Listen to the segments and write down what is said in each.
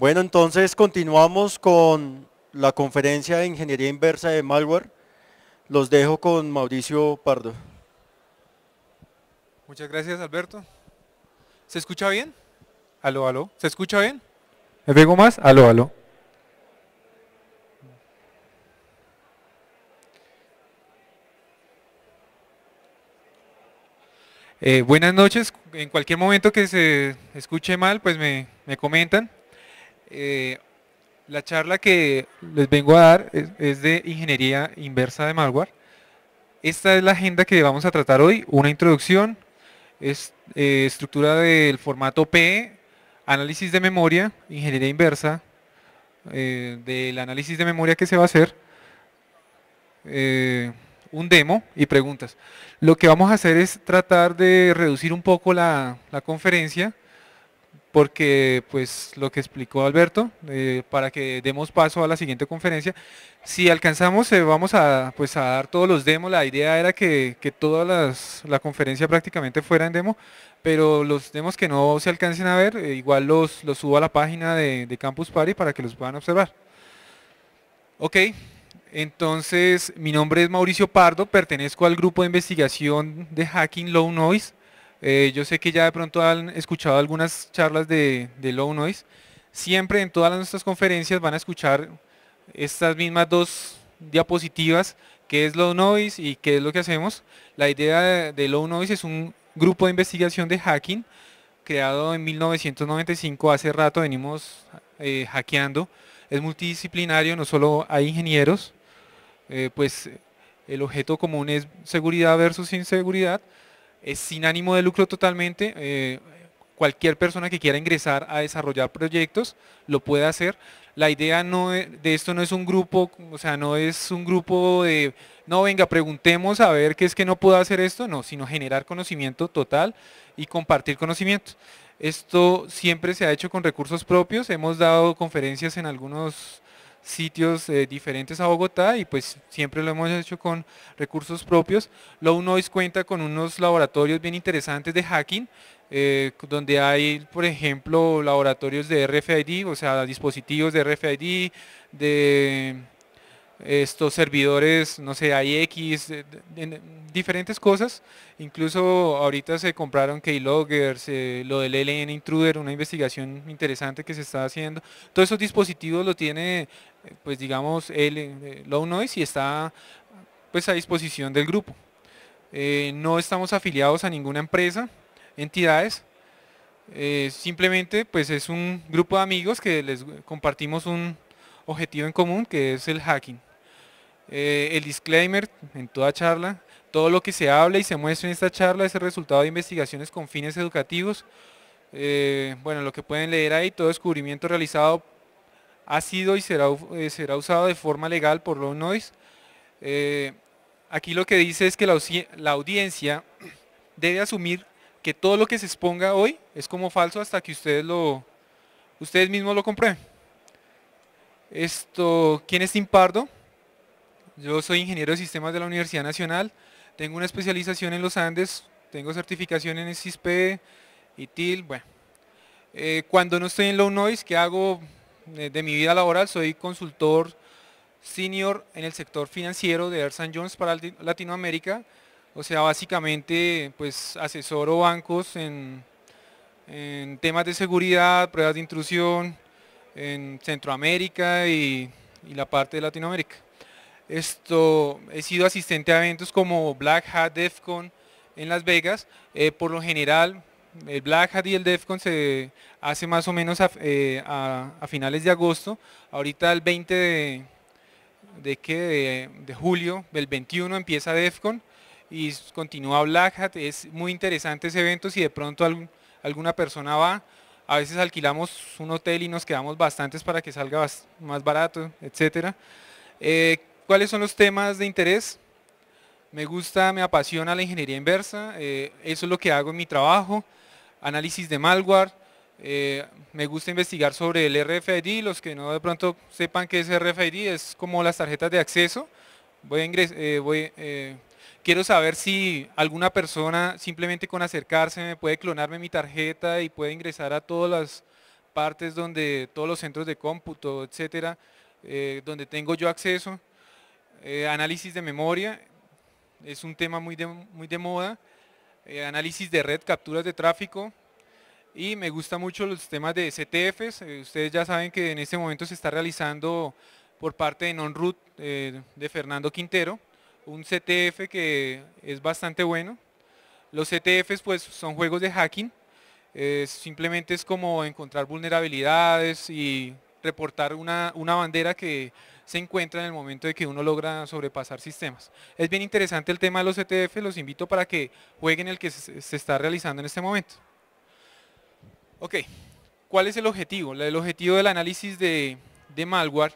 Bueno, entonces continuamos con la conferencia de Ingeniería Inversa de Malware. Los dejo con Mauricio Pardo. Muchas gracias, Alberto. ¿Se escucha bien? Aló, aló. ¿Se escucha bien? ¿Me pego más? Aló, aló. Eh, buenas noches. En cualquier momento que se escuche mal, pues me comentan. Eh, la charla que les vengo a dar es, de ingeniería inversa de malware. Esta es la agenda que vamos a tratar hoy. Una introducción, eh, estructura del formato P, análisis de memoria, ingeniería inversa, eh, del análisis de memoria que se va a hacer, un demo y preguntas. Lo que vamos a hacer es tratar de reducir un poco la conferencia porque pues lo que explicó Alberto, eh, para que demos paso a la siguiente conferencia, si alcanzamos eh, vamos pues, a, dar todos los demos, la idea era que, que toda la conferencia prácticamente fuera en demo, pero los demos que no se alcancen a ver, eh, igual los, subo a la página de, de Campus Party para que los puedan observar. Ok, entonces mi nombre es Mauricio Pardo, pertenezco al grupo de investigación de Hacking Low Noise, eh, yo sé que ya de pronto han escuchado algunas charlas de, Low Noise. Siempre en todas nuestras conferencias van a escuchar estas mismas dos diapositivas, qué es Low Noise y qué es lo que hacemos. La idea de, Low Noise es un grupo de investigación de hacking creado en 1995, hace rato venimos eh, hackeando. Es multidisciplinario, no solo hay ingenieros, eh, pues el objeto común es seguridad versus inseguridad, es sin ánimo de lucro totalmente. Eh, cualquier persona que quiera ingresar a desarrollar proyectos lo puede hacer. La idea no de, esto no es un grupo, o sea, no es un grupo de, no, venga, preguntemos a ver qué es que no puedo hacer esto, no, sino generar conocimiento total y compartir conocimiento. Esto siempre se ha hecho con recursos propios, hemos dado conferencias en algunos sitios eh, diferentes a Bogotá y pues siempre lo hemos hecho con recursos propios. Low Noise cuenta con unos laboratorios bien interesantes de hacking, eh, donde hay, por ejemplo, laboratorios de RFID, o sea, dispositivos de RFID, de estos servidores, no sé, x eh, diferentes cosas. Incluso ahorita se compraron Keyloggers, loggers eh, lo del LN Intruder, una investigación interesante que se está haciendo. Todos esos dispositivos lo tiene, eh, pues digamos, el, Low Noise y está pues a disposición del grupo. no estamos afiliados a ninguna empresa, entidades, simplemente pues es un grupo de amigos que les compartimos un objetivo en común que es el hacking. Eh, el disclaimer en toda charla. Todo lo que se habla y se muestra en esta charla es el resultado de investigaciones con fines educativos. Eh, bueno, lo que pueden leer ahí, todo descubrimiento realizado ha sido y será, eh, usado de forma legal por Low Noise. aquí lo que dice es que la, audiencia debe asumir que todo lo que se exponga hoy es como falso hasta que ustedes lo ustedes mismos lo comprueben. Esto, ¿quién es Tim Pardo? Yo soy ingeniero de sistemas de la Universidad Nacional, tengo una especialización en los Andes, tengo certificación en SISP y TIL. bueno. Eh, cuando no estoy en Low Noise, ¿qué hago eh, de, mi vida laboral? Soy consultor senior en el sector financiero de St. Jones para Latinoamérica, o sea, básicamente pues asesoro bancos en, temas de seguridad, pruebas de intrusión, en Centroamérica y la parte de Latinoamérica. Esto, he sido asistente a eventos como Black Hat, DEFCON en Las Vegas. Eh, por lo general, el Black Hat y el DEFCON se hace más o menos a, eh, finales de agosto. Ahorita el 20 de, de, julio, el 21 empieza DEFCON y continúa Black Hat. Es muy interesante ese evento si de pronto alguna persona va. A veces alquilamos un hotel y nos quedamos bastantes para que salga más barato, etcétera. Eh, ¿Cuáles son los temas de interés? Me gusta, me apasiona la ingeniería inversa, eh, eso es lo que hago en mi trabajo, análisis de malware, eh, me gusta investigar sobre el RFID, los que no de pronto sepan qué es RFID, es como las tarjetas de acceso. Eh, quiero saber si alguna persona simplemente con acercarse me puede clonarme mi tarjeta y puede ingresar a todas las partes donde, todos los centros de cómputo, etcétera, donde tengo yo acceso. Eh, análisis de memoria, es un tema muy de, muy de moda, eh, análisis de red, capturas de tráfico, y me gusta mucho los temas de CTFs, eh, ustedes ya saben que en este momento se está realizando por parte de NonRoot, de Fernando Quintero, un CTF que es bastante bueno. Los CTFs pues son juegos de hacking, simplemente es como encontrar vulnerabilidades y reportar una, bandera que se encuentra en el momento de que uno logra sobrepasar sistemas. Es bien interesante el tema de los ETF, los invito para que jueguen el que se, está realizando en este momento. Ok, ¿cuál es el objetivo? El objetivo del análisis de, malware,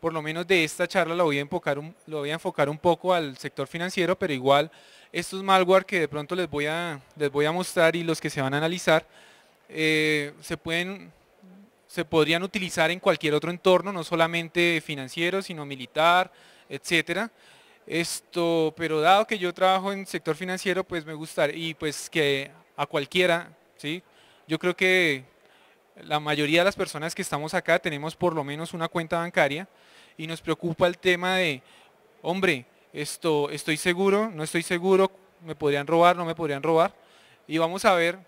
por lo menos de esta charla voy, a enfocar lo voy a enfocar un poco al sector financiero, pero igual estos malware que de pronto les voy a, les voy a mostrar y los que se van a analizar, eh, se pueden se podrían utilizar en cualquier otro entorno, no solamente financiero, sino militar, etcétera. Esto, pero dado que yo trabajo en sector financiero, pues me gustaría, y pues que a cualquiera, ¿sí? Yo creo que la mayoría de las personas que estamos acá tenemos por lo menos una cuenta bancaria y nos preocupa el tema de, hombre, esto, estoy seguro, no estoy seguro, me podrían robar, no me podrían robar, y vamos a ver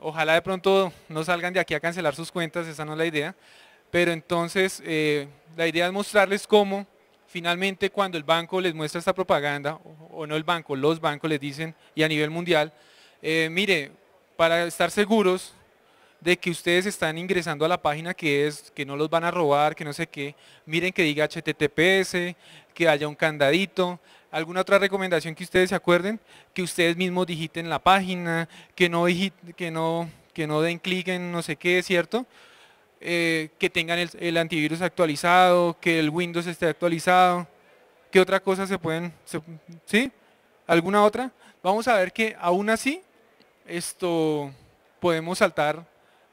ojalá de pronto no salgan de aquí a cancelar sus cuentas, esa no es la idea, pero entonces eh, la idea es mostrarles cómo finalmente cuando el banco les muestra esta propaganda, o, no el banco, los bancos les dicen, y a nivel mundial, eh, mire, para estar seguros de que ustedes están ingresando a la página que es, que no los van a robar, que no sé qué, miren que diga HTTPS, que haya un candadito, ¿Alguna otra recomendación que ustedes se acuerden? Que ustedes mismos digiten la página, que no, que no, que no den clic en no sé qué, ¿cierto? Eh, que tengan el, antivirus actualizado, que el Windows esté actualizado. ¿Qué otra cosa se pueden...? ¿Sí? ¿Alguna otra? Vamos a ver que aún así esto podemos saltar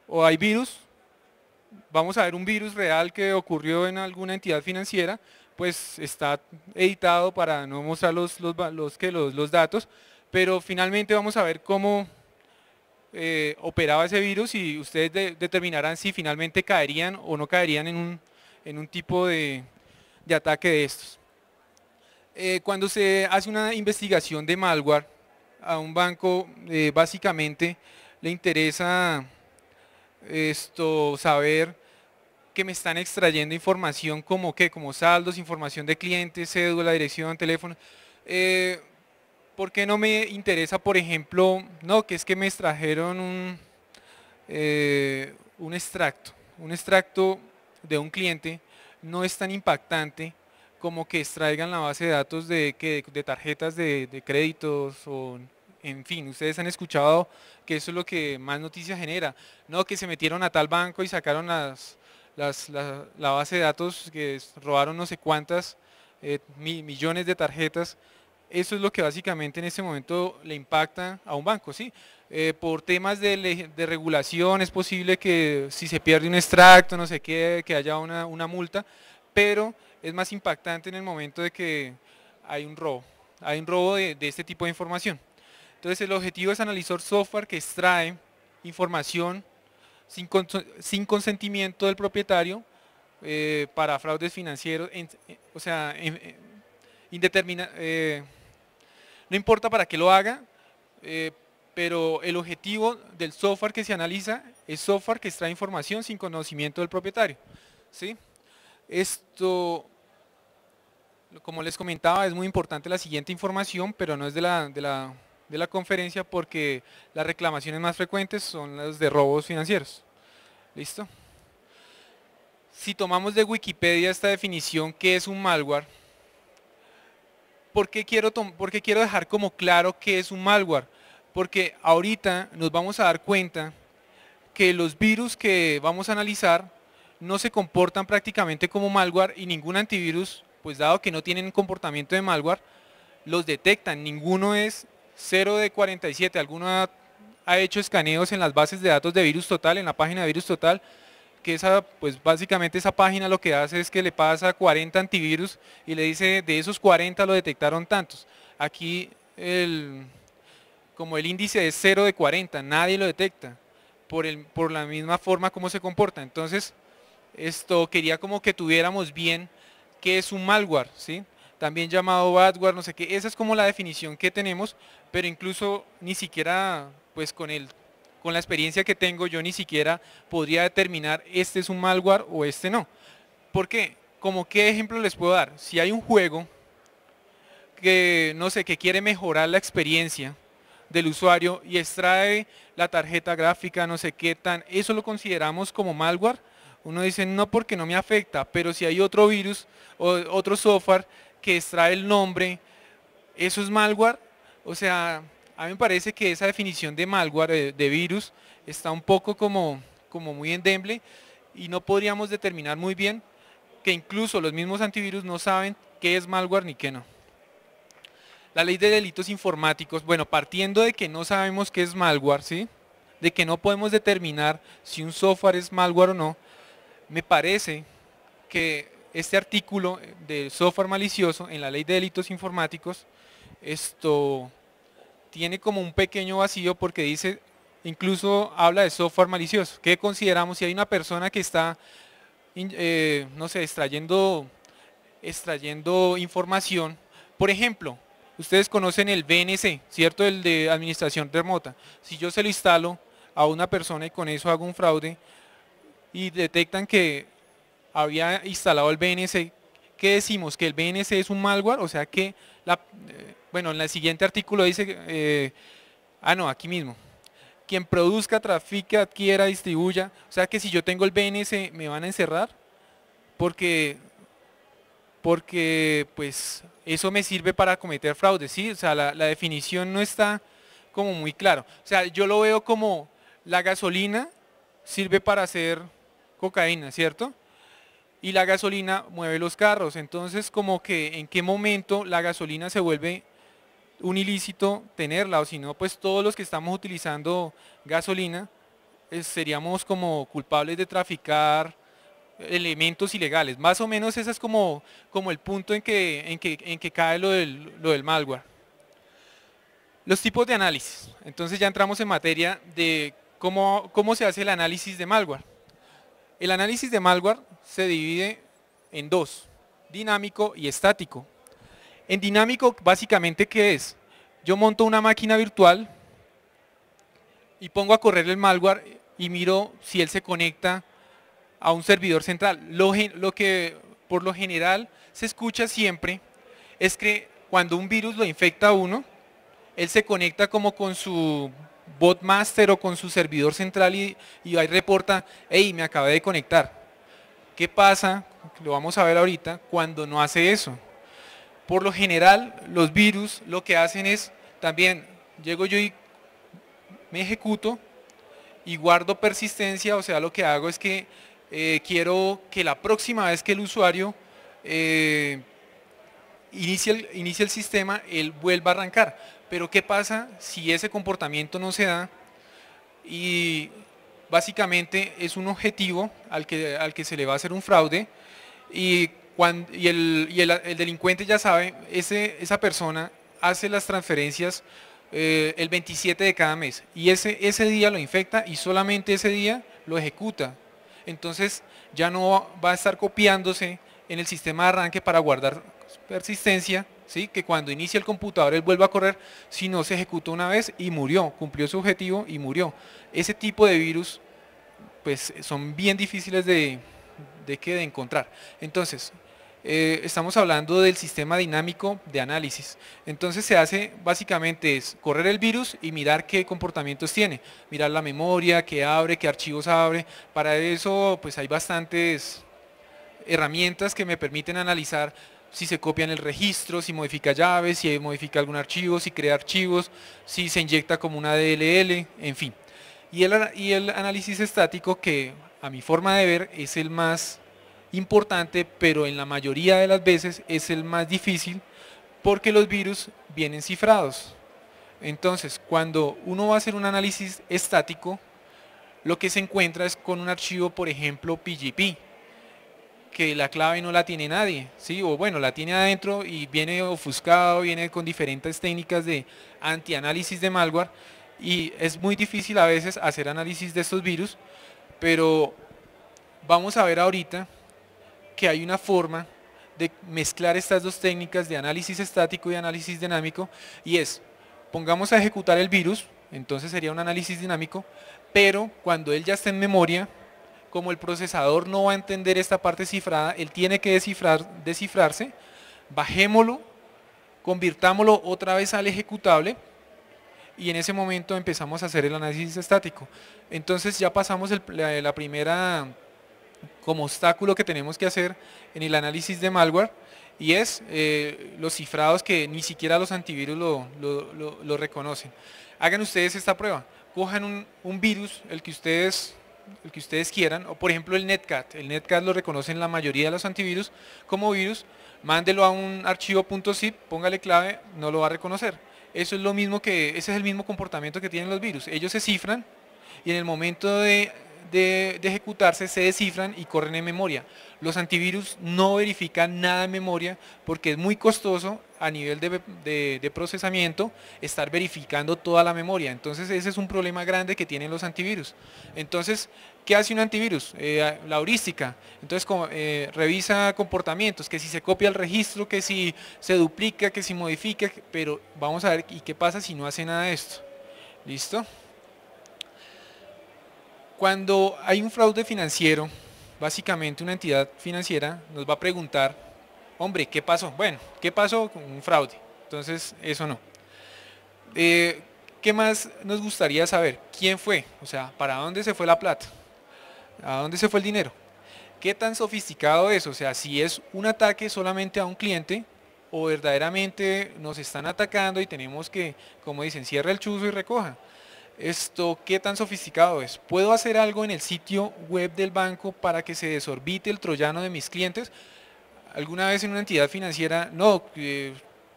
o hay virus. Vamos a ver un virus real que ocurrió en alguna entidad financiera pues está editado para no mostrar los, que los, datos, pero finalmente vamos a ver cómo eh, operaba ese virus y ustedes determinarán si finalmente caerían o no caerían en un, tipo de, ataque de estos. Eh, cuando se hace una investigación de malware a un banco, eh, básicamente le interesa esto saber que me están extrayendo información como que como saldos, información de clientes, cédula, dirección, teléfono. Eh, ¿Por qué no me interesa, por ejemplo, no, que es que me extrajeron eh, un, extracto? Un extracto de un cliente no es tan impactante como que extraigan la base de datos de, de tarjetas de, créditos o en fin, ustedes han escuchado que eso es lo que más noticia genera, no que se metieron a tal banco y sacaron las, la, base de datos que robaron no sé cuántas eh, millones de tarjetas. Eso es lo que básicamente en este momento le impacta a un banco. ¿sí? Eh, por temas de, regulación es posible que si se pierde un extracto, no sé qué, que haya una, multa, pero es más impactante en el momento de que hay un robo, hay un robo de, de este tipo de información. Entonces el objetivo es analizar software que extrae información sin, consentimiento del propietario eh, para fraudes financieros, eh, o sea, en, eh, no importa para qué lo haga, pero el objetivo del software que se analiza es software que extrae información sin conocimiento del propietario. ¿sí? Esto, como les comentaba, es muy importante la siguiente información, pero no es de la, de la de la conferencia porque las reclamaciones más frecuentes son las de robos financieros. ¿Listo? Si tomamos de Wikipedia esta definición que es un malware, ¿por qué quiero, quiero dejar como claro qué es un malware? Porque ahorita nos vamos a dar cuenta que los virus que vamos a analizar no se comportan prácticamente como malware y ningún antivirus, pues dado que no tienen comportamiento de malware, los detectan. Ninguno es 0 de 47. ¿Alguna ha hecho escaneos en las bases de datos de Virus Total, en la página de Virus Total? que pues básicamente esa página lo que hace es que le pasa 40 antivirus y le dice de esos 40 lo detectaron tantos. Aquí como el índice es 0 de 40, nadie lo detecta por, el, por la misma forma como se comporta. Entonces, esto quería como que tuviéramos bien qué es un malware, ¿sí? también llamado Badware, no sé qué, esa es como la definición que tenemos, pero incluso ni siquiera, pues con con la experiencia que tengo, yo ni siquiera podría determinar este es un malware o este no. ¿Por qué? Como qué ejemplo les puedo dar, si hay un juego que no sé, que quiere mejorar la experiencia del usuario y extrae la tarjeta gráfica, no sé qué tan, eso lo consideramos como malware. Uno dice no porque no me afecta, pero si hay otro virus o otro software que extrae el nombre, ¿eso es malware? O sea, a mí me parece que esa definición de malware, de, virus, está un poco como, como muy endeble y no podríamos determinar muy bien que incluso los mismos antivirus no saben qué es malware ni qué no. La ley de delitos informáticos, bueno, partiendo de que no sabemos qué es malware, ¿sí? de que no podemos determinar si un software es malware o no, me parece que este artículo de software malicioso en la ley de delitos informáticos esto tiene como un pequeño vacío porque dice, incluso habla de software malicioso. ¿Qué consideramos si hay una persona que está, eh, no sé, extrayendo, extrayendo información? Por ejemplo, ustedes conocen el BNC, ¿cierto? El de administración remota. Si yo se lo instalo a una persona y con eso hago un fraude y detectan que había instalado el BNC. ¿Qué decimos? Que el BNC es un malware, o sea que, eh, bueno, en el siguiente artículo dice, eh, ah no, aquí mismo, quien produzca, trafica, adquiera, distribuya, o sea que si yo tengo el BNC me van a encerrar porque, porque pues eso me sirve para cometer fraude, ¿sí? O sea, la, la definición no está como muy claro. O sea, yo lo veo como la gasolina sirve para hacer cocaína, ¿cierto? y la gasolina mueve los carros. Entonces, como que en qué momento la gasolina se vuelve un ilícito tenerla, o si no, pues todos los que estamos utilizando gasolina eh, seríamos como culpables de traficar elementos ilegales. Más o menos ese es como, como el punto en que, en que, cae lo del, lo del malware. Los tipos de análisis. Entonces ya entramos en materia de cómo, cómo se hace el análisis de malware. El análisis de malware se divide en dos, dinámico y estático. En dinámico, básicamente, ¿qué es? Yo monto una máquina virtual y pongo a correr el malware y miro si él se conecta a un servidor central. Lo, lo que por lo general se escucha siempre es que cuando un virus lo infecta a uno, él se conecta como con su Botmaster o con su servidor central y, y ahí reporta, hey, me acabé de conectar. ¿Qué pasa? Lo vamos a ver ahorita, cuando no hace eso. Por lo general, los virus lo que hacen es, también, llego yo y me ejecuto y guardo persistencia, o sea, lo que hago es que eh, quiero que la próxima vez que el usuario eh, el, inicie el sistema, él vuelva a arrancar pero ¿qué pasa si ese comportamiento no se da? Y básicamente es un objetivo al que, al que se le va a hacer un fraude y, el, delincuente ya sabe, ese, esa persona hace las transferencias eh, el 27 de cada mes y ese, ese día lo infecta y solamente ese día lo ejecuta. Entonces ya no va a estar copiándose en el sistema de arranque para guardar persistencia, ¿sí? que cuando inicia el computador él vuelva a correr, si no se ejecutó una vez y murió, cumplió su objetivo y murió. Ese tipo de virus pues son bien difíciles de, de, que, encontrar. Entonces, eh, estamos hablando del sistema dinámico de análisis. Entonces se hace básicamente es correr el virus y mirar qué comportamientos tiene, mirar la memoria, qué abre, qué archivos abre. Para eso pues hay bastantes herramientas que me permiten analizar si se copian el registro, si modifica llaves, si modifica algún archivo, si crea archivos, si se inyecta como una DLL, en fin. Y el, y el análisis estático que a mi forma de ver es el más importante, pero en la mayoría de las veces es el más difícil porque los virus vienen cifrados. Entonces, cuando uno va a hacer un análisis estático, lo que se encuentra es con un archivo, por ejemplo, PGP, que la clave no la tiene nadie, ¿sí? o bueno, la tiene adentro y viene ofuscado, viene con diferentes técnicas de antianálisis de malware y es muy difícil a veces hacer análisis de estos virus, pero vamos a ver ahorita que hay una forma de mezclar estas dos técnicas de análisis estático y análisis dinámico y es, pongamos a ejecutar el virus, entonces sería un análisis dinámico, pero cuando él ya está en memoria, como el procesador no va a entender esta parte cifrada, él tiene que descifrar, descifrarse, bajémoslo, convirtámoslo otra vez al ejecutable y en ese momento empezamos a hacer el análisis estático. Entonces ya pasamos la, primera como obstáculo que tenemos que hacer en el análisis de malware y es eh, los cifrados que ni siquiera los antivirus lo, reconocen. Hagan ustedes esta prueba, cojan un virus, el que ustedes el que ustedes quieran, o por ejemplo el Netcat. El Netcat lo reconocen la mayoría de los antivirus como virus, mándelo a un archivo .zip, póngale clave, no lo va a reconocer. Eso es lo mismo que, ese es el mismo comportamiento que tienen los virus. Ellos se cifran y en el momento de, de ejecutarse se descifran y corren en memoria. Los antivirus no verifican nada en memoria porque es muy costoso a nivel de, procesamiento estar verificando toda la memoria. Entonces ese es un problema grande que tienen los antivirus. Entonces, ¿qué hace un antivirus? Eh, la heurística. Entonces eh, revisa comportamientos, que si se copia el registro, que si se duplica, que si modifica, pero vamos a ver y qué pasa si no hace nada de esto. ¿Listo? Cuando hay un fraude financiero, básicamente una entidad financiera nos va a preguntar hombre, ¿qué pasó? Bueno, ¿qué pasó? Con Un fraude. Entonces, eso no. Eh, ¿Qué más nos gustaría saber? ¿Quién fue? O sea, ¿para dónde se fue la plata? ¿A dónde se fue el dinero? ¿Qué tan sofisticado es? O sea, si es un ataque solamente a un cliente o verdaderamente nos están atacando y tenemos que, como dicen, cierra el chuzo y recoja. Esto, ¿qué tan sofisticado es? ¿Puedo hacer algo en el sitio web del banco para que se desorbite el troyano de mis clientes? alguna vez en una entidad financiera, no,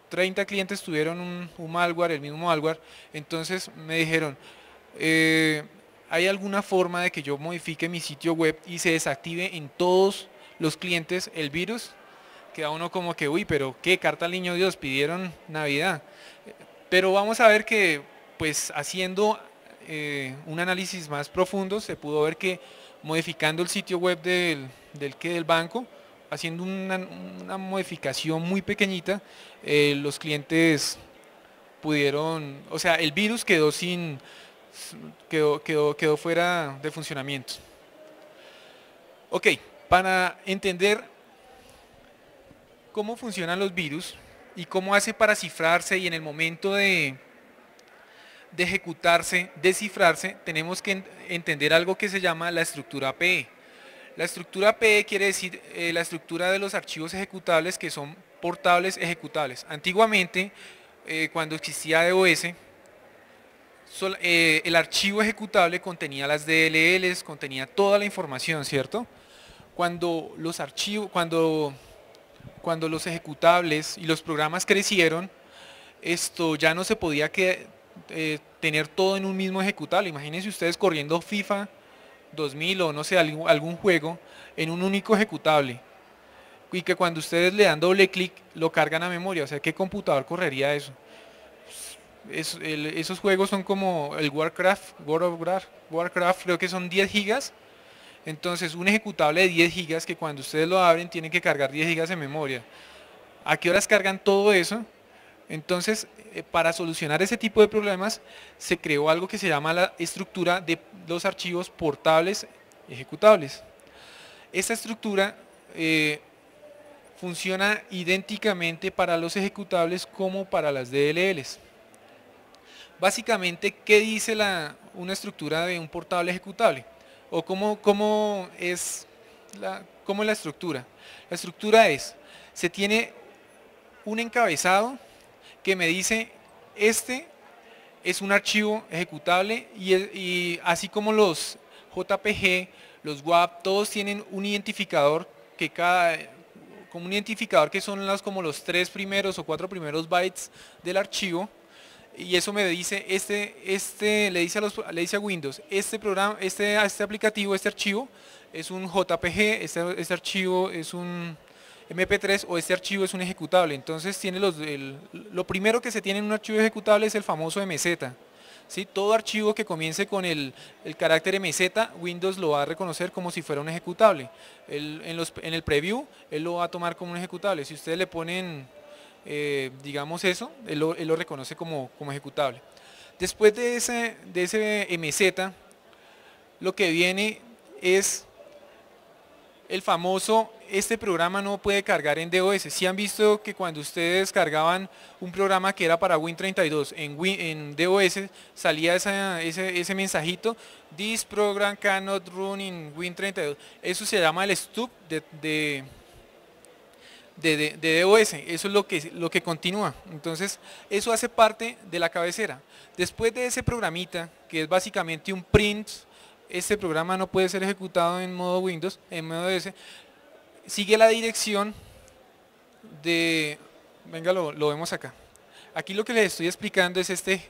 30 clientes tuvieron un, malware, el mismo malware, entonces me dijeron, eh, ¿hay alguna forma de que yo modifique mi sitio web y se desactive en todos los clientes el virus? Queda uno como que, uy, pero qué carta al niño Dios, pidieron Navidad. Pero vamos a ver que, pues haciendo eh, un análisis más profundo, se pudo ver que modificando el sitio web del, del, del banco, haciendo una, modificación muy pequeñita, eh, los clientes pudieron, o sea, el virus quedó sin, quedó, fuera de funcionamiento. Ok, para entender cómo funcionan los virus y cómo hace para cifrarse y en el momento de, de ejecutarse, descifrarse, tenemos que entender algo que se llama la estructura PE. La estructura PE quiere decir eh, la estructura de los archivos ejecutables que son portables ejecutables. Antiguamente, eh, cuando existía DOS, eh, el archivo ejecutable contenía las DLLs, contenía toda la información, ¿cierto? Cuando los archivos, cuando, cuando los ejecutables y los programas crecieron, esto ya no se podía que, tener todo en un mismo ejecutable. Imagínense ustedes corriendo FIFA 2000 o no sé, algún, juego en un único ejecutable y que cuando ustedes le dan doble clic lo cargan a memoria. O sea, ¿qué computador correría eso? esos juegos son como el Warcraft, World of Warcraft, creo que son 10 gigas. Entonces un ejecutable de 10 gigas que cuando ustedes lo abren tienen que cargar 10 gigas de memoria. ¿A qué horas cargan todo eso? Entonces, eh, para solucionar ese tipo de problemas, se creó algo que se llama la estructura de los archivos portables ejecutables. Esta estructura eh, funciona idénticamente para los ejecutables como para las DLLs. Básicamente, ¿qué dice la, una estructura de un portable ejecutable? ¿O cómo, cómo es la, cómo es la estructura? La estructura es, se tiene un encabezado que me dice, este es un archivo ejecutable y, así como los JPG, los WAP, todos tienen un identificador que cada, como un identificador que son las, como los tres primeros o cuatro primeros bytes del archivo y eso me dice este este le dice a los le dice a Windows este programa este este aplicativo este archivo es un JPG este, este archivo es un MP3 o este archivo es un ejecutable. Entonces tiene los, lo primero que se tiene en un archivo ejecutable es el famoso MZ. ¿sí? Todo archivo que comience con el, el, carácter MZ, Windows lo va a reconocer como si fuera un ejecutable. en, los, en, el preview, él lo va a tomar como un ejecutable. Si ustedes le ponen, eh, digamos eso, él lo, él lo reconoce como, como, ejecutable. Después de ese, de ese MZ, lo que viene es el famoso, este programa no puede cargar en DOS. Si han visto que cuando ustedes cargaban un programa que era para Win32 en, en DOS salía ese, mensajito, this program cannot run in Win32. Eso se llama el stub de, DOS, eso es lo que, lo que continúa. Entonces, eso hace parte de la cabecera. Después de ese programita, que es básicamente un print este programa no puede ser ejecutado en modo Windows, en modo S, sigue la dirección de, venga, lo, vemos acá. Aquí lo que les estoy explicando es este,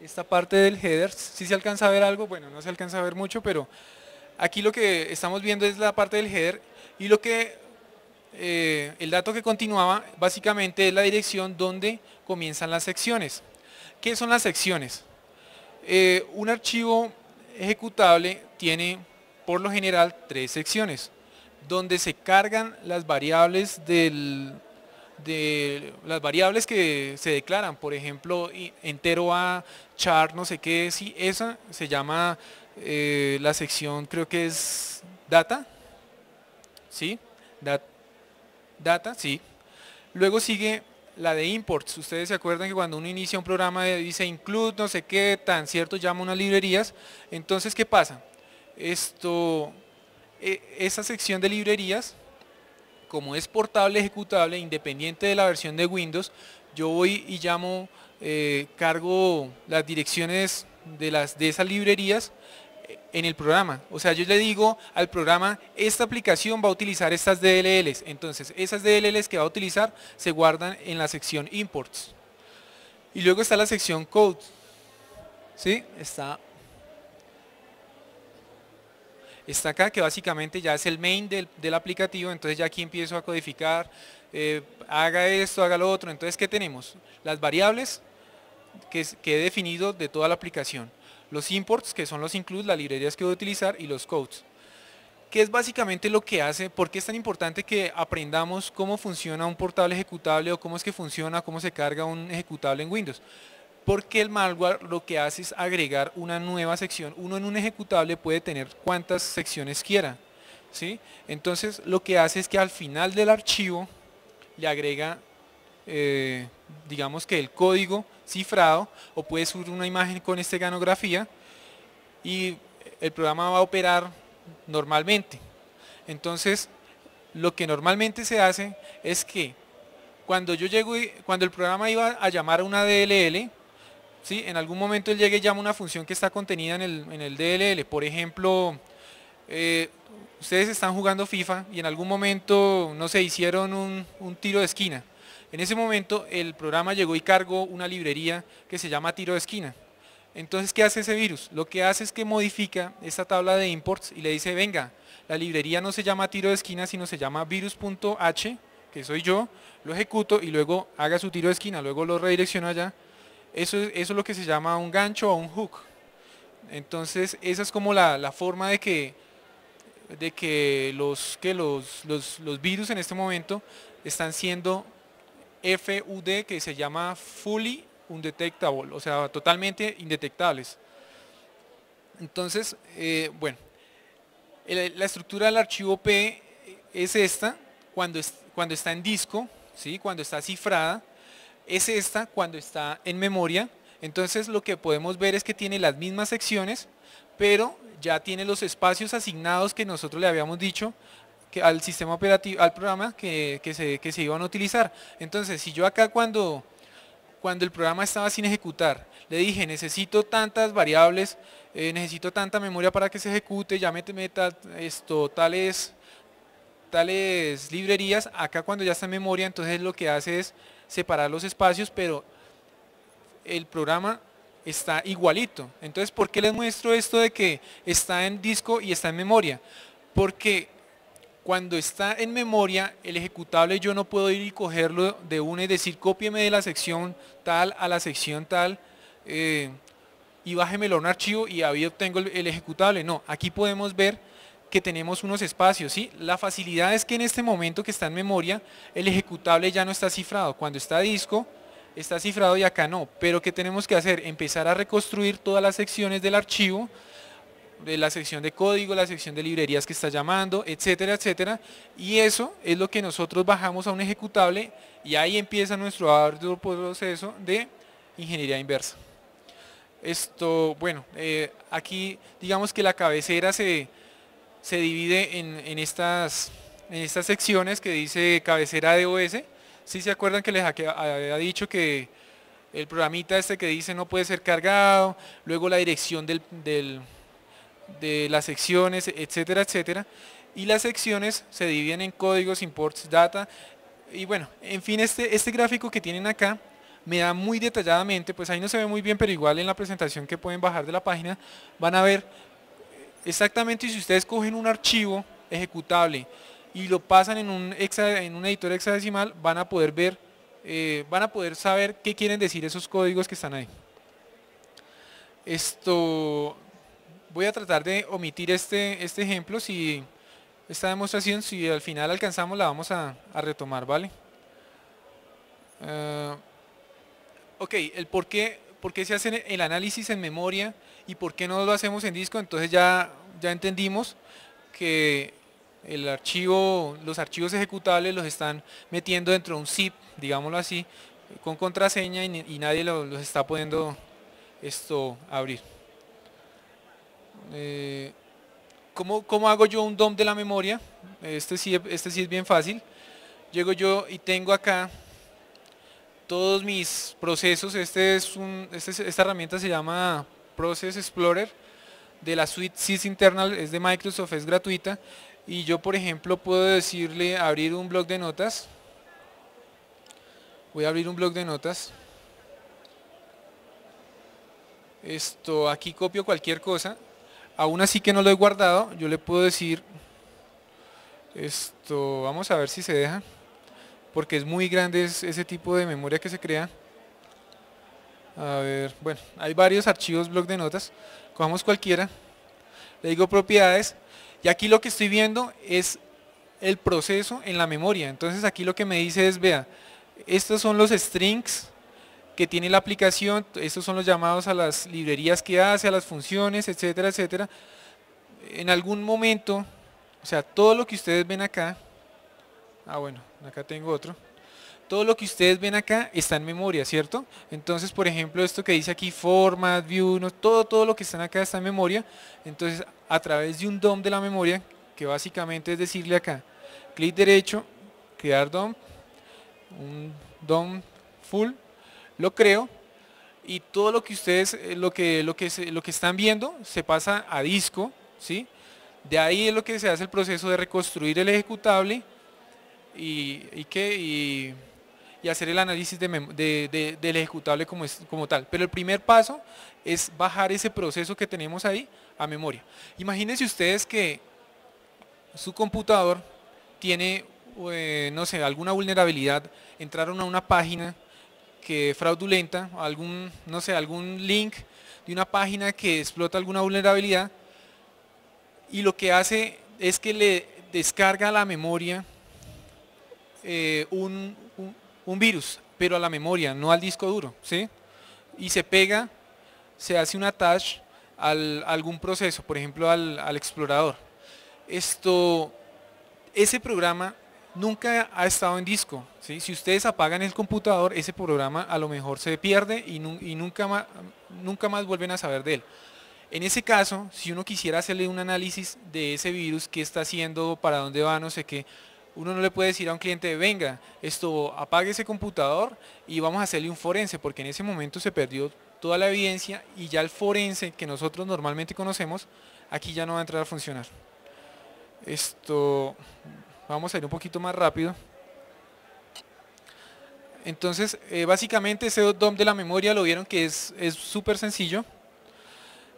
esta parte del header, si se alcanza a ver algo, bueno, no se alcanza a ver mucho, pero aquí lo que estamos viendo es la parte del header y lo que eh, el dato que continuaba básicamente es la dirección donde comienzan las secciones. ¿Qué son las secciones? Eh, un archivo ejecutable tiene por lo general tres secciones, donde se cargan las variables del, de las variables que se declaran, por ejemplo, entero A, char, no sé qué, si esa se llama eh, la sección, creo que es data, ¿sí? data, sí. Luego sigue la de imports. Ustedes se acuerdan que cuando uno inicia un programa dice include, no sé qué, tan cierto, llama unas librerías. Entonces, ¿qué pasa? Esto, e, esa sección de librerías, como es portable, ejecutable, independiente de la versión de Windows, yo voy y llamo, eh, cargo las direcciones de, las, de esas librerías en el programa. O sea, yo le digo al programa, esta aplicación va a utilizar estas DLLs. Entonces, esas DLLs que va a utilizar se guardan en la sección Imports. Y luego está la sección Code. ¿Sí? Está, está acá, que básicamente ya es el main del, aplicativo. Entonces, ya aquí empiezo a codificar. Eh, haga esto, haga lo otro. Entonces, ¿qué tenemos? Las variables que he definido de toda la aplicación los imports, que son los includes, las librerías que voy a utilizar, y los codes. ¿Qué es básicamente lo que hace? ¿Por qué es tan importante que aprendamos cómo funciona un portable ejecutable o cómo es que funciona, cómo se carga un ejecutable en Windows? Porque el malware lo que hace es agregar una nueva sección. Uno en un ejecutable puede tener cuantas secciones quiera. ¿sí? Entonces lo que hace es que al final del archivo le agrega, eh, digamos que el código cifrado o puede subir una imagen con ganografía y el programa va a operar normalmente. Entonces, lo que normalmente se hace es que cuando yo llego, cuando el programa iba a llamar a una DLL, ¿sí? en algún momento él llegue y llama una función que está contenida en el, DLL. Por ejemplo, eh, ustedes están jugando FIFA y en algún momento, no se hicieron un, un tiro de esquina en ese momento el programa llegó y cargó una librería que se llama tiro de esquina. Entonces, ¿qué hace ese virus? Lo que hace es que modifica esta tabla de imports y le dice, venga, la librería no se llama tiro de esquina, sino se llama virus.h, que soy yo, lo ejecuto y luego haga su tiro de esquina, luego lo redirecciona allá. Eso, eso es lo que se llama un gancho o un hook. Entonces, esa es como la, forma de que, de que, los, que los, los virus en este momento están siendo FUD que se llama Fully Undetectable, o sea, totalmente indetectables. Entonces, eh, bueno, la estructura del archivo P es esta, cuando, cuando está en disco, ¿sí? cuando está cifrada, es esta cuando está en memoria. Entonces lo que podemos ver es que tiene las mismas secciones, pero ya tiene los espacios asignados que nosotros le habíamos dicho al sistema operativo, al programa que, se, iban a utilizar. Entonces, si yo acá cuando, cuando el programa estaba sin ejecutar, le dije necesito tantas variables, eh, necesito tanta memoria para que se ejecute, ya me esto, tales, tales librerías, acá cuando ya está en memoria, entonces lo que hace es separar los espacios, pero el programa está igualito. Entonces, ¿por qué les muestro esto de que está en disco y está en memoria? Porque cuando está en memoria, el ejecutable yo no puedo ir y cogerlo de una es decir, cópieme de la sección tal a la sección tal eh, y bájemelo a un archivo y ahí obtengo el, ejecutable. No, aquí podemos ver que tenemos unos espacios. ¿sí? La facilidad es que en este momento que está en memoria, el ejecutable ya no está cifrado. Cuando está disco, está cifrado y acá no. Pero ¿qué tenemos que hacer? Empezar a reconstruir todas las secciones del archivo de la sección de código, la sección de librerías que está llamando, etcétera, etcétera. Y eso es lo que nosotros bajamos a un ejecutable y ahí empieza nuestro proceso de ingeniería inversa. Esto, bueno, eh, aquí digamos que la cabecera se, divide en, estas, en estas secciones que dice cabecera de OS. Si se acuerdan que les había dicho que el programita este que dice no puede ser cargado, luego la dirección del de las secciones, etcétera, etcétera. Y las secciones se dividen en códigos, imports, data. Y bueno, en fin, este, este gráfico que tienen acá me da muy detalladamente, pues ahí no se ve muy bien, pero igual en la presentación que pueden bajar de la página, van a ver exactamente si ustedes cogen un archivo ejecutable y lo pasan en un, en un editor hexadecimal, van a poder ver, eh, van a poder saber qué quieren decir esos códigos que están ahí. Esto, voy a tratar de omitir este, este ejemplo, si esta demostración, si al final alcanzamos, la vamos a, retomar, ¿vale? Eh, ok, el por qué, por se hace el análisis en memoria y por qué no lo hacemos en disco, entonces ya, ya entendimos que el archivo, los archivos ejecutables los están metiendo dentro de un zip, digámoslo así, con contraseña y, nadie los está pudiendo esto abrir. Eh, ¿cómo, ¿cómo, hago yo un DOM de la memoria? Este sí, este sí es bien fácil. Llego yo y tengo acá todos mis procesos. Este es un, este, esta herramienta se llama Process Explorer de la suite Sys Internal, es de Microsoft, es gratuita. Y yo, por ejemplo, puedo decirle abrir un blog de notas. Voy a abrir un blog de notas. Esto, aquí copio cualquier cosa Aún así que no lo he guardado, yo le puedo decir, esto, vamos a ver si se deja, porque es muy grande ese tipo de memoria que se crea. A ver, bueno, hay varios archivos blog de notas, cojamos cualquiera, le digo propiedades, y aquí lo que estoy viendo es el proceso en la memoria. Entonces aquí lo que me dice es, vea, estos son los strings que tiene la aplicación, estos son los llamados a las librerías que hace, a las funciones, etcétera, etcétera. En algún momento, o sea, todo lo que ustedes ven acá, ah bueno, acá tengo otro, todo lo que ustedes ven acá está en memoria, ¿cierto? Entonces, por ejemplo, esto que dice aquí, format, view, todo, todo lo que están acá está en memoria. Entonces, a través de un DOM de la memoria, que básicamente es decirle acá, clic derecho, crear DOM, un DOM full, lo creo, y todo lo que ustedes, eh, lo que, lo que, lo que están viendo se pasa a disco, ¿sí? De ahí es lo que se hace el proceso de reconstruir el ejecutable y, hacer el análisis del ejecutable como, como tal. Pero el primer paso es bajar ese proceso que tenemos ahí a memoria. Imagínense ustedes que su computador tiene, eh, no sé, alguna vulnerabilidad, entraron a una página que fraudulenta, algún, no sé, algún link de una página que explota alguna vulnerabilidad y lo que hace es que le descarga a la memoria eh, un, virus, pero a la memoria, no al disco duro, ¿sí? Y se pega, se hace un attach al, a algún proceso, por ejemplo al, al explorador. Esto, ese programa nunca ha estado en disco. Si ustedes apagan el computador, ese programa a lo mejor se pierde y, nunca, más, nunca más vuelven a saber de él. En ese caso, si uno quisiera hacerle un análisis de ese virus, qué está haciendo, para dónde va, no sé qué, uno no le puede decir a un cliente, venga, esto apague ese computador y vamos a hacerle un forense, porque en ese momento se perdió toda la evidencia y ya el forense que nosotros normalmente conocemos, aquí ya no va a entrar a funcionar. Esto, Vamos a ir un poquito más rápido. Entonces, eh, básicamente ese DOM de la memoria lo vieron que es súper sencillo.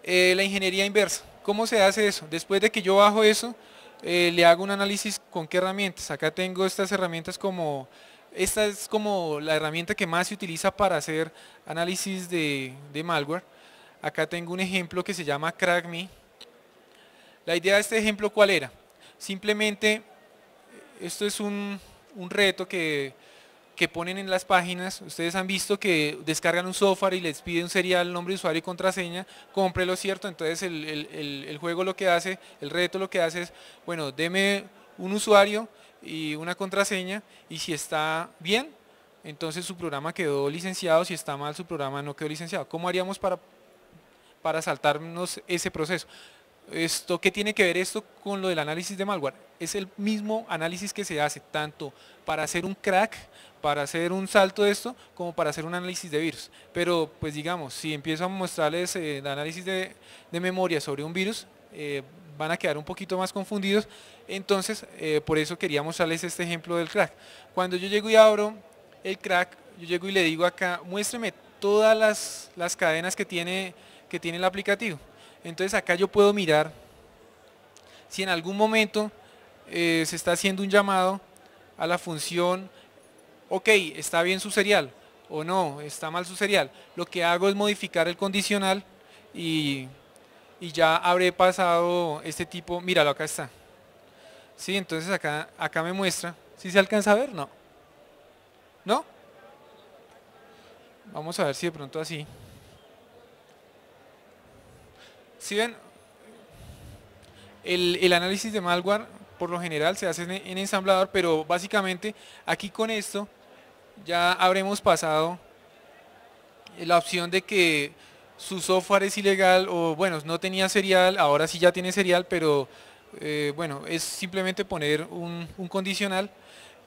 Eh, la ingeniería inversa. ¿Cómo se hace eso? Después de que yo bajo eso, eh, le hago un análisis con qué herramientas. Acá tengo estas herramientas como... Esta es como la herramienta que más se utiliza para hacer análisis de, de malware. Acá tengo un ejemplo que se llama CrackMe. La idea de este ejemplo, ¿cuál era? Simplemente esto es un, reto que, ponen en las páginas, ustedes han visto que descargan un software y les pide un serial, nombre usuario y contraseña, cómprelo, ¿cierto? Entonces el, juego lo que hace, el reto lo que hace es, bueno, deme un usuario y una contraseña y si está bien, entonces su programa quedó licenciado, si está mal su programa no quedó licenciado. ¿Cómo haríamos para, para saltarnos ese proceso? Esto, ¿Qué tiene que ver esto con lo del análisis de malware? es el mismo análisis que se hace tanto para hacer un crack, para hacer un salto de esto, como para hacer un análisis de virus. Pero pues digamos, si empiezo a mostrarles eh, el análisis de, memoria sobre un virus, eh, van a quedar un poquito más confundidos. Entonces, eh, por eso quería mostrarles este ejemplo del crack. Cuando yo llego y abro el crack, yo llego y le digo acá, muéstreme todas las, cadenas que tiene, que tiene el aplicativo. Entonces acá yo puedo mirar si en algún momento eh, se está haciendo un llamado a la función, ok, está bien su serial o no, está mal su serial. Lo que hago es modificar el condicional y, ya habré pasado este tipo, míralo, acá está. Sí, entonces acá, acá me muestra, si se alcanza a ver, no. ¿No? Vamos a ver si de pronto así. Si ven, el, el análisis de malware por lo general se hace en ensamblador, pero básicamente aquí con esto ya habremos pasado la opción de que su software es ilegal o bueno, no tenía serial, ahora sí ya tiene serial, pero eh, bueno, es simplemente poner un, condicional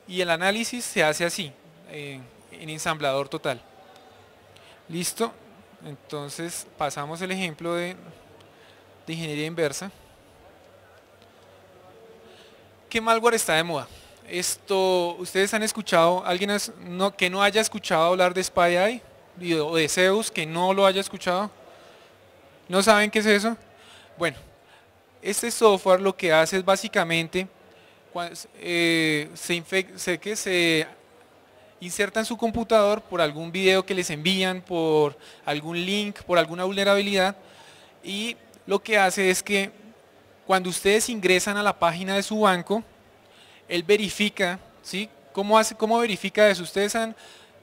y el análisis se hace así, eh, en ensamblador total. Listo, entonces pasamos el ejemplo de ingeniería inversa. ¿Qué malware está de moda. Esto, ustedes han escuchado, alguien que no haya escuchado hablar de SpyEye o de Zeus, que no lo haya escuchado. ¿No saben qué es eso? Bueno, este software lo que hace es básicamente, eh, se, se, que se en su computador por algún video que les envían, por algún link, por alguna vulnerabilidad, y lo que hace es que cuando ustedes ingresan a la página de su banco, él verifica, ¿sí? ¿Cómo, hace, cómo verifica eso? Ustedes han,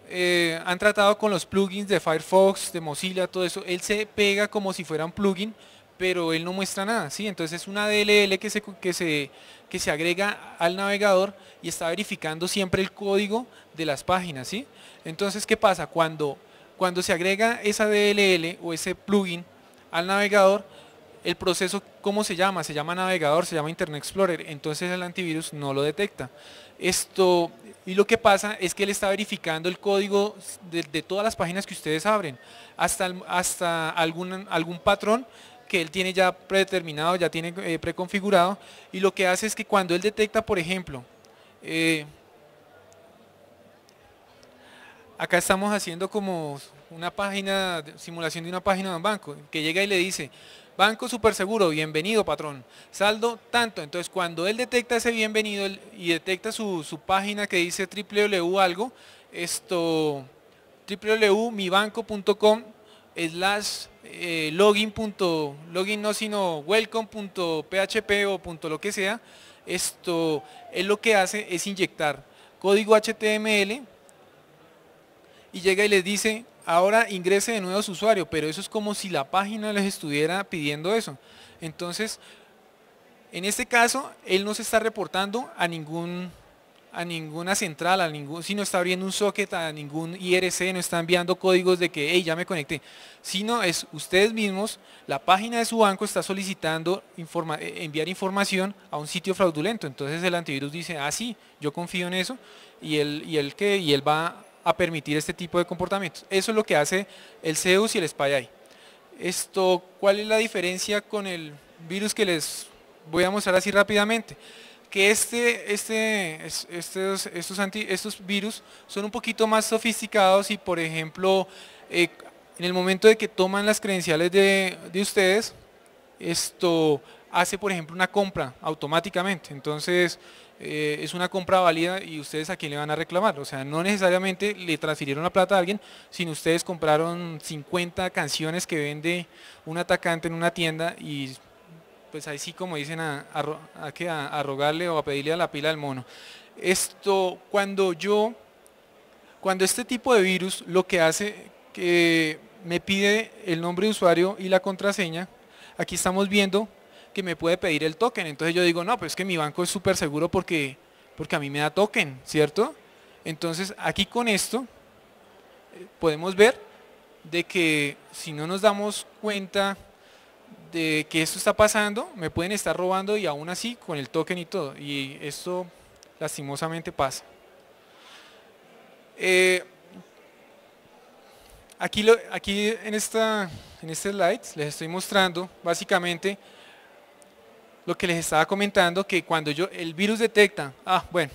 eh, han tratado con los plugins de Firefox, de Mozilla, todo eso. Él se pega como si fuera un plugin, pero él no muestra nada, ¿sí? Entonces es una DLL que se, que, se, que se agrega al navegador y está verificando siempre el código de las páginas, ¿sí? Entonces, ¿qué pasa? Cuando, cuando se agrega esa DLL o ese plugin al navegador, el proceso, ¿cómo se llama? Se llama navegador, se llama Internet Explorer, entonces el antivirus no lo detecta. Esto, y lo que pasa es que él está verificando el código de, todas las páginas que ustedes abren, hasta, hasta algún, algún patrón que él tiene ya predeterminado, ya tiene eh, preconfigurado, y lo que hace es que cuando él detecta, por ejemplo, eh, acá estamos haciendo como una página, simulación de una página de un banco, que llega y le dice, Banco Superseguro, bienvenido patrón. Saldo tanto. Entonces cuando él detecta ese bienvenido y detecta su, página que dice www algo, esto www.mibanco.com slash eh, login, punto, login no sino welcome.php o punto lo que sea, esto él lo que hace es inyectar código HTML y llega y les dice ahora ingrese de nuevo su usuario, pero eso es como si la página les estuviera pidiendo eso. Entonces, en este caso, él no se está reportando a ningún a ninguna central, a ningún, si no está abriendo un socket, a ningún IRC, no está enviando códigos de que, hey, ya me conecté, sino es ustedes mismos, la página de su banco está solicitando eh, enviar información a un sitio fraudulento, entonces el antivirus dice, ah, sí, yo confío en eso, y él, y él, ¿qué? Y él va a permitir este tipo de comportamientos. Eso es lo que hace el Zeus y el SpyEye. Esto, ¿cuál es la diferencia con el virus que les voy a mostrar así rápidamente? Que este, este, estos, estos, estos virus son un poquito más sofisticados y, por ejemplo, eh, en el momento de que toman las credenciales de, de ustedes, esto hace, por ejemplo, una compra automáticamente. Entonces, eh, es una compra válida y ustedes a quién le van a reclamar. O sea, no necesariamente le transfirieron la plata a alguien, sino ustedes compraron 50 canciones que vende un atacante en una tienda y pues ahí sí como dicen a, que a, o a pedirle a la pila al mono. Esto, cuando yo, cuando este tipo de virus lo que hace que me pide el nombre de usuario y la contraseña, aquí estamos viendo que me puede pedir el token. Entonces yo digo, no, pues es que mi banco es súper seguro porque, porque a mí me da token, ¿cierto? Entonces aquí con esto eh, podemos ver de que si no nos damos cuenta de que esto está pasando, me pueden estar robando y aún así con el token y todo. Y esto lastimosamente pasa. Eh, aquí, aquí en, esta, en este slide les estoy mostrando básicamente lo que les estaba comentando, que cuando yo, el virus detecta, ah, bueno,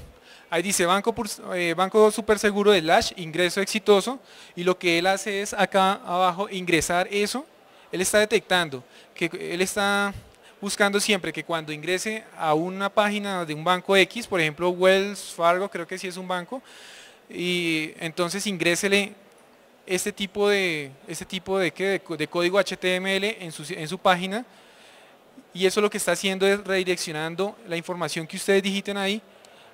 ahí dice banco, eh, banco super seguro de Lash, ingreso exitoso, y lo que él hace es acá abajo ingresar eso, él está detectando, que él está buscando siempre que cuando ingrese a una página de un banco X, por ejemplo Wells Fargo, creo que sí es un banco, y entonces ingresele este tipo de, este tipo de, ¿qué? código HTML en su, en su página, y eso lo que está haciendo es redireccionando la información que ustedes digiten ahí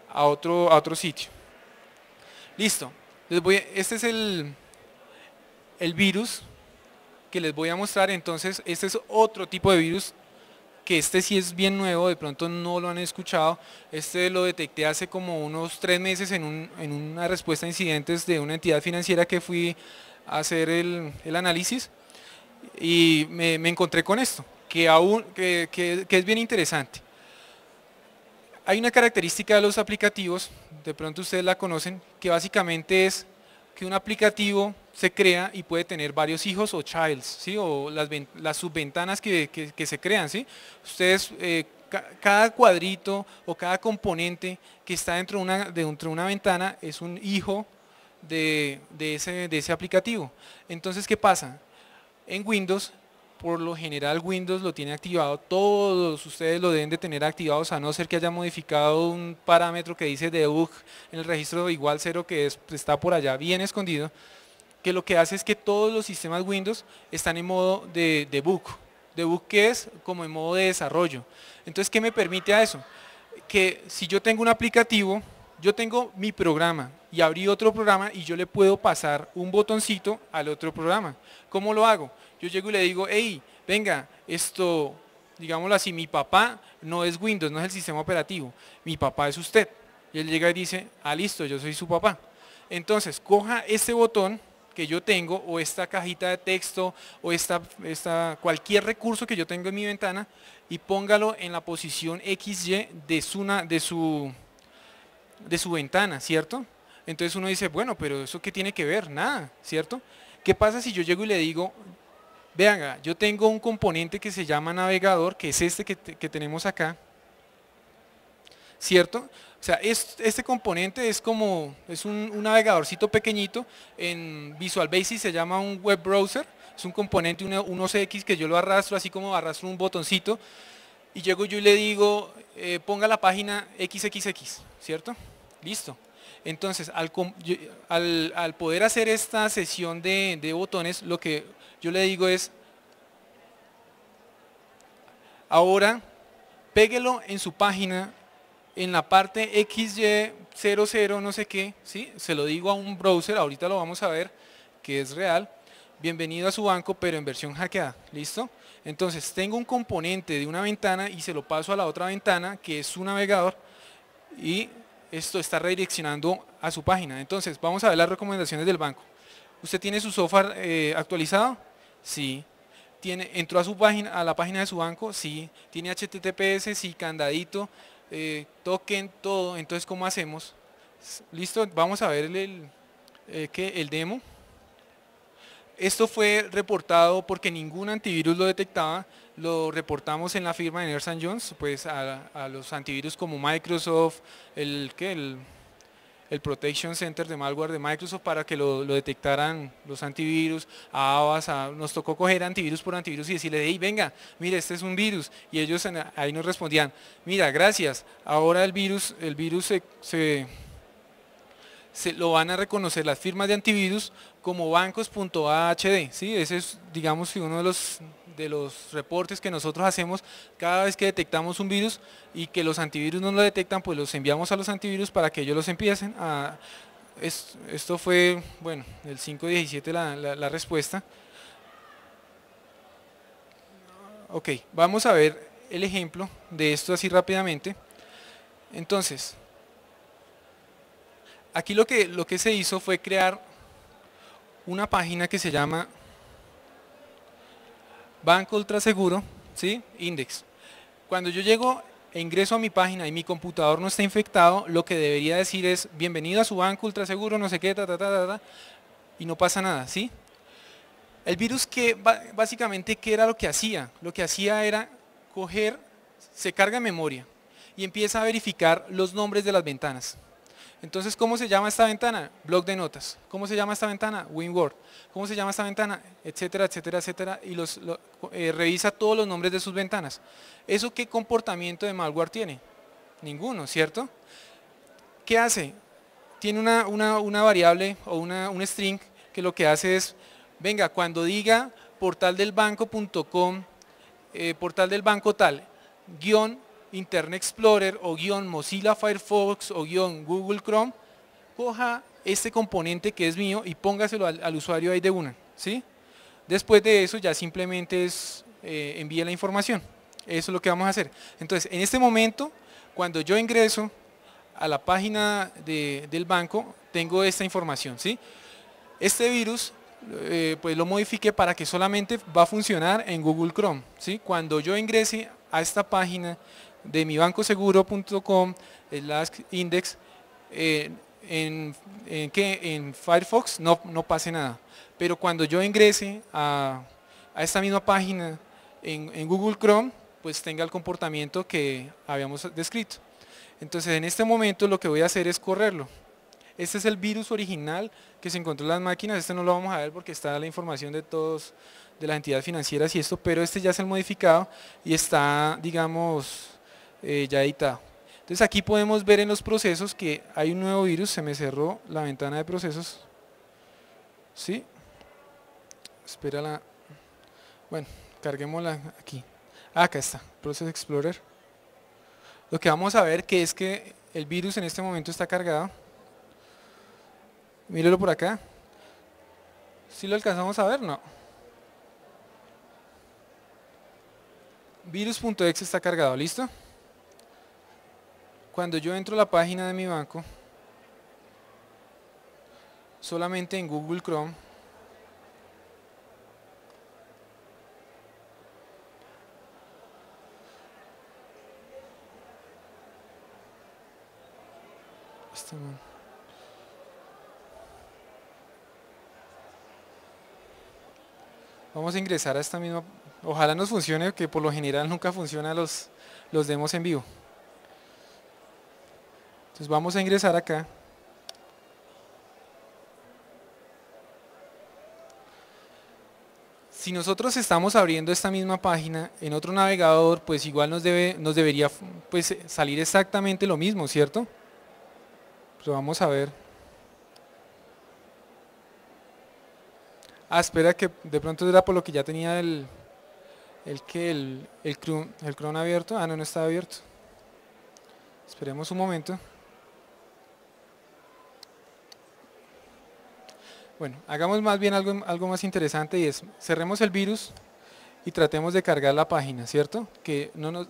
a otro, otro sitio. Listo. este es el, el virus que les voy a mostrar. Entonces, este es otro tipo de virus que este sí es bien nuevo, de pronto no lo han escuchado. Este lo detecté hace como unos tres meses en, una respuesta a incidentes de una entidad financiera que fui a hacer el, análisis y me encontré con esto que, aún, es bien interesante. Hay una característica de los aplicativos, de pronto ustedes la conocen, que básicamente es que un aplicativo se crea y puede tener varios hijos o childs, ¿sí? o las, las subventanas que, se crean. ¿sí? Ustedes, eh, cada cuadrito o cada componente que está dentro de una, dentro una ventana es un hijo de, de, ese, de ese aplicativo. Entonces, ¿qué pasa? En Windows por lo general Windows lo tiene activado, todos ustedes lo deben de tener activados a no ser que haya modificado un parámetro que dice debug en el registro igual cero que está por allá bien escondido, que lo que hace es que todos los sistemas Windows están en modo de debug, debug que es como en modo de desarrollo. Entonces, ¿qué me permite a eso? Que si yo tengo un aplicativo, yo tengo mi programa y abrí otro programa y yo le puedo pasar un botoncito al otro programa. ¿Cómo lo hago? yo llego y le digo, hey, venga, esto, digámoslo así, mi papá no es Windows, no es el sistema operativo, mi papá es usted. Y él llega y dice, ah, listo, yo soy su papá. Entonces, coja este botón que yo tengo, o esta cajita de texto, o esta, cualquier recurso que yo tengo en mi ventana, y póngalo en la posición XY de su, de su, de su ventana, ¿cierto? Entonces uno dice, bueno, pero ¿eso qué tiene que ver? Nada, ¿cierto? ¿Qué pasa si yo llego y le digo, Vean, ah, yo tengo un componente que se llama navegador, que es este que, tenemos acá. ¿Cierto? O sea, este componente es como, es un, navegadorcito pequeñito, en Visual Basic se llama un web browser, es un componente, un, un que yo lo arrastro, así como arrastro un botoncito, y llego yo y le digo, eh, ponga la página XXX, ¿cierto? Listo. Entonces, al, poder hacer esta sesión de, de botones, lo que yo le digo es, ahora péguelo en su página, en la parte XY00, no sé qué, ¿sí? se lo digo a un browser, ahorita lo vamos a ver, que es real. Bienvenido a su banco, pero en versión hackeada, ¿listo? Entonces, tengo un componente de una ventana y se lo paso a la otra ventana, que es su navegador, y esto está redireccionando a su página. Entonces, vamos a ver las recomendaciones del banco. Usted tiene su software eh, actualizado, sí. Tiene, entró a su página, a la página de su banco, sí. Tiene HTTPS, sí, candadito, toquen eh, token, todo. Entonces, ¿cómo hacemos? Listo, vamos a ver el, el, eh, el demo. Esto fue reportado porque ningún antivirus lo detectaba, lo reportamos en la firma de Nersan Jones, pues a, a, los antivirus como Microsoft, el que el el Protection Center de malware de Microsoft para que lo, detectaran los antivirus, a AVAS nos tocó coger antivirus por antivirus y decirle, hey, venga, mire, este es un virus. Y ellos ahí nos respondían, mira, gracias, ahora el virus, el virus se, lo van a reconocer las firmas de antivirus como bancos.ahd, ¿sí? ese es, digamos, uno de los de los reportes que nosotros hacemos cada vez que detectamos un virus y que los antivirus no lo detectan, pues los enviamos a los antivirus para que ellos los empiecen a... Esto fue, bueno, el 5.17 la, respuesta. Ok, vamos a ver el ejemplo de esto así rápidamente. Entonces, aquí lo que, lo que se hizo fue crear una página que se llama Banco Ultraseguro, ¿sí? Index. Cuando yo llego e ingreso a mi página y mi computador no está infectado, lo que debería decir es, bienvenido a su banco ultraseguro, no sé qué, ta, ta, ta, ta, y no pasa nada, ¿sí? El virus que básicamente, ¿qué era lo que hacía? Lo que hacía era coger, se carga memoria y empieza a verificar los nombres de las ventanas. Entonces, ¿cómo se llama esta ventana? Blog de notas. ¿Cómo se llama esta ventana? WinWord. ¿Cómo se llama esta ventana? Etcétera, etcétera, etcétera. Y los, eh, revisa todos los nombres de sus ventanas. ¿Eso qué comportamiento de malware tiene? Ninguno, ¿cierto? ¿Qué hace? Tiene una, variable o un string que lo que hace es, venga, cuando diga portaldelbanco.com, eh, portal del banco tal, guión Internet Explorer o guión Mozilla Firefox o guión Google Chrome, coja este componente que es mío y póngaselo al, usuario ahí de una. ¿sí? Después de eso ya simplemente es eh, envía la información. Eso es lo que vamos a hacer. Entonces, en este momento, cuando yo ingreso a la página del banco, tengo esta información. ¿sí? Este virus eh, pues lo modifique para que solamente va a funcionar en Google Chrome. ¿sí? Cuando yo ingrese a esta página de mibancoseguro.com Last index eh, en, en, que en Firefox no, no, pase nada. Pero cuando yo ingrese a, esta misma página en, en, Google Chrome, pues tenga el comportamiento que habíamos descrito. Entonces en este momento lo que voy a hacer es correrlo. Este es el virus original que se encontró en las máquinas, este no lo vamos a ver porque está la información de todos, de las entidades financieras y esto, pero este ya es el modificado y está, digamos, eh, ya editado Entonces aquí podemos ver en los procesos que hay un nuevo virus, se me cerró la ventana de procesos. ¿Sí? Espera la... Bueno, carguémosla aquí. Ah, acá está, Process Explorer. Lo que vamos a ver que es que el virus en este momento está cargado. Mírelo por acá. Si lo alcanzamos a ver? No. Virus.exe está cargado, ¿listo? Cuando yo entro a la página de mi banco, solamente en Google Chrome, este Vamos a ingresar a esta misma. Ojalá nos funcione, que por lo general nunca funciona los, los demos en vivo. Entonces vamos a ingresar acá. Si nosotros estamos abriendo esta misma página en otro navegador, pues igual nos, debe, nos debería pues, salir exactamente lo mismo, ¿cierto? Pero pues vamos a ver. Ah, espera que de pronto era por lo que ya tenía el, el que el, el, el cron abierto. Ah, no, no estaba abierto. Esperemos un momento. Bueno, hagamos más bien algo, más interesante y es, cerremos el virus y tratemos de cargar la página, ¿cierto? Que no nos...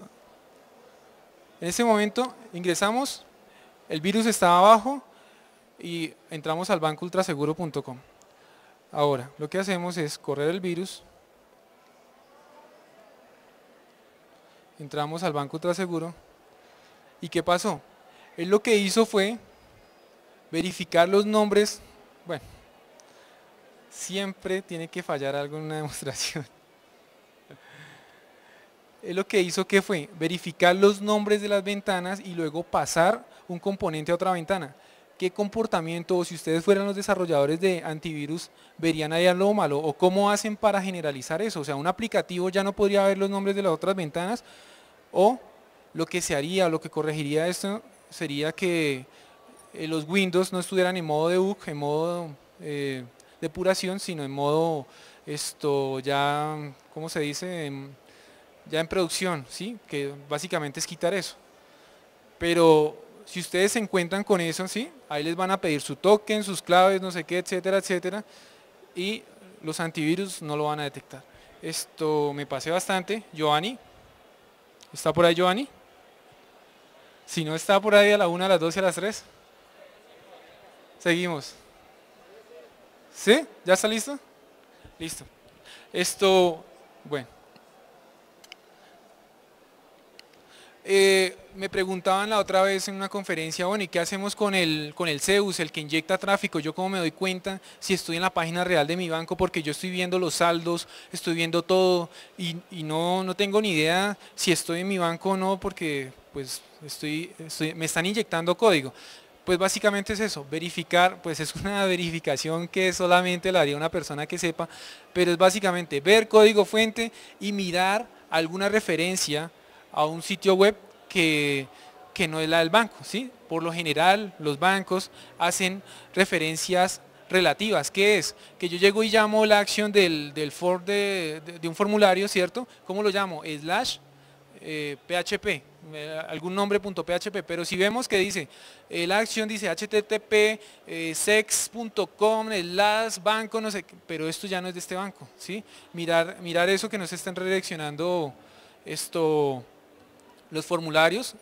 En ese momento ingresamos, el virus está abajo y entramos al bancoultraseguro.com. Ahora, lo que hacemos es correr el virus, entramos al Banco Ultraseguro, ¿y qué pasó? Él lo que hizo fue verificar los nombres, bueno, Siempre tiene que fallar algo en una demostración. lo que hizo que fue verificar los nombres de las ventanas y luego pasar un componente a otra ventana. ¿Qué comportamiento, o si ustedes fueran los desarrolladores de antivirus, verían ahí algo malo? ¿O cómo hacen para generalizar eso? O sea, un aplicativo ya no podría ver los nombres de las otras ventanas. O lo que se haría, lo que corregiría esto, sería que eh, los Windows no estuvieran en modo debug, en modo... Eh, depuración, sino en modo esto ya, ¿cómo se dice? ya en producción, ¿sí? Que básicamente es quitar eso. Pero si ustedes se encuentran con eso, ¿sí? Ahí les van a pedir su token, sus claves, no sé qué, etcétera, etcétera. Y los antivirus no lo van a detectar. Esto me pasé bastante. Giovanni. ¿Está por ahí Giovanni? Si no está por ahí a la 1, a las 2 y a las 3. Seguimos. ¿Sí? ¿Ya está listo? Listo. Esto, bueno. Eh, me preguntaban la otra vez en una conferencia, bueno, ¿y qué hacemos con el, con el Zeus, el que inyecta tráfico? Yo como me doy cuenta si estoy en la página real de mi banco porque yo estoy viendo los saldos, estoy viendo todo y, no, tengo ni idea si estoy en mi banco o no porque pues estoy, me están inyectando código. Pues básicamente es eso, verificar, pues es una verificación que solamente la haría una persona que sepa, pero es básicamente ver código fuente y mirar alguna referencia a un sitio web que, no es la del banco. ¿sí? Por lo general los bancos hacen referencias relativas, ¿Qué es que yo llego y llamo la acción del, de, un formulario, ¿cierto? ¿Cómo lo llamo? Slash PHP, eh, algún nombre .php, pero si vemos que dice, eh, la acción dice http eh, sex.com, eh, las banco, no sé, pero esto ya no es de este banco, ¿sí? Mirar, mirar eso que nos están redireccionando esto, los formularios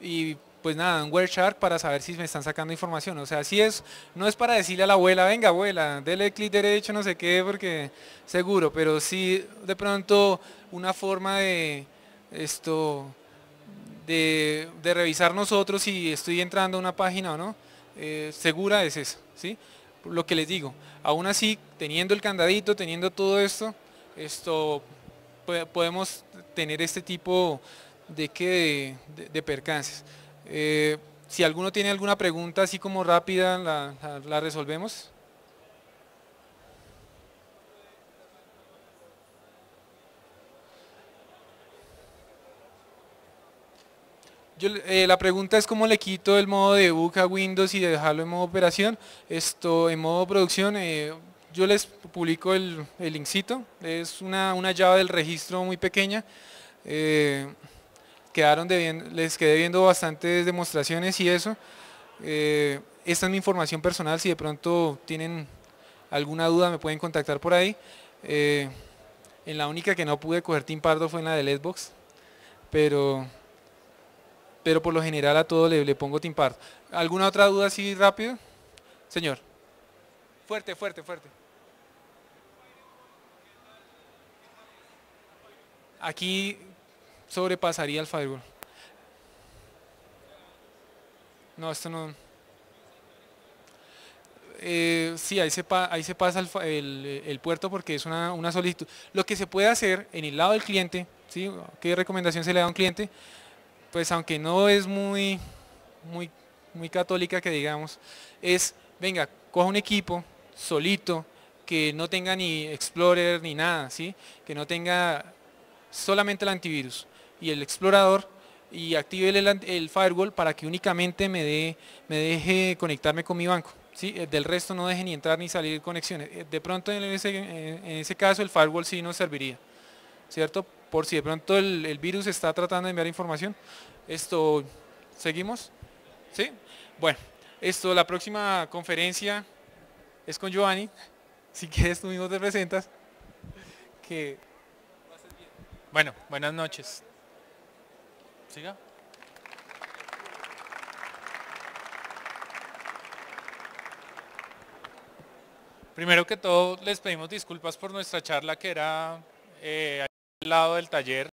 y pues nada, un Wireshark para saber si me están sacando información. O sea, si es, no es para decirle a la abuela, venga abuela, dele clic derecho, no sé qué, porque seguro, pero sí de pronto una forma de esto de, revisar nosotros si estoy entrando a una página o no, eh, segura es eso, ¿sí? Lo que les digo, aún así, teniendo el candadito, teniendo todo esto, esto podemos tener este tipo de, de, percances. Eh, si alguno tiene alguna pregunta así como rápida, la resolvemos. Eh, la pregunta es cómo le quito el modo de book a Windows y dejarlo en modo operación. Esto en modo producción, eh, yo les publico el, el linkcito. Es una, llave del registro muy pequeña. Eh, bien. les quedé viendo bastantes demostraciones y eso. esta es mi información personal. Si de pronto tienen alguna duda me pueden contactar por ahí. en la única que no pude coger Tim Pardo fue en la de Letbox. Pero pero por lo general a todo le, le pongo timpar. ¿Alguna otra duda así rápido? Señor. Fuerte, fuerte, fuerte. Aquí sobrepasaría el firewall. No, esto no. Eh, sí, ahí se, pasa el, puerto porque es una, una solicitud. Lo que se puede hacer en el lado del cliente, ¿sí? ¿qué recomendación se le da a un cliente? pues aunque no es muy, muy, muy católica que digamos, es, venga, coja un equipo solito, que no tenga ni Explorer ni nada, ¿sí? que no tenga solamente el antivirus y el explorador y active el, firewall para que únicamente me, me deje conectarme con mi banco. ¿sí? Eh, del resto no deje ni entrar ni salir conexiones. Eh, de pronto en ese, en ese caso el firewall sí nos serviría, ¿cierto? por si de pronto el, virus está tratando de enviar información. Esto, ¿seguimos? ¿Sí? Bueno, esto, la próxima conferencia es con Giovanni. Si quieres tú mismo te presentas. Que... Bueno, buenas noches. ¿Siga? Primero que todo, les pedimos disculpas por nuestra charla que era... Eh, lado del taller